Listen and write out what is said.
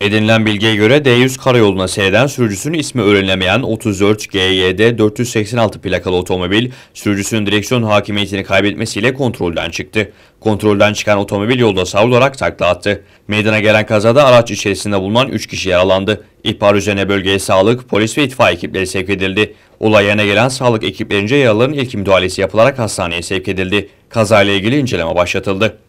Edinilen bilgiye göre D100 karayoluna seyreden sürücüsünün ismi öğrenilemeyen 34 GYD 486 plakalı otomobil sürücüsünün direksiyon hakimiyetini kaybetmesiyle kontrolden çıktı. Kontrolden çıkan otomobil yolda savrularak takla attı. Meydana gelen kazada araç içerisinde bulunan 3 kişi yaralandı. İhbar üzerine bölgeye sağlık, polis ve itfaiye ekipleri sevk edildi. Olay yerine gelen sağlık ekiplerince yaraların ilk müdahalesi yapılarak hastaneye sevk edildi. Kazayla ilgili inceleme başlatıldı.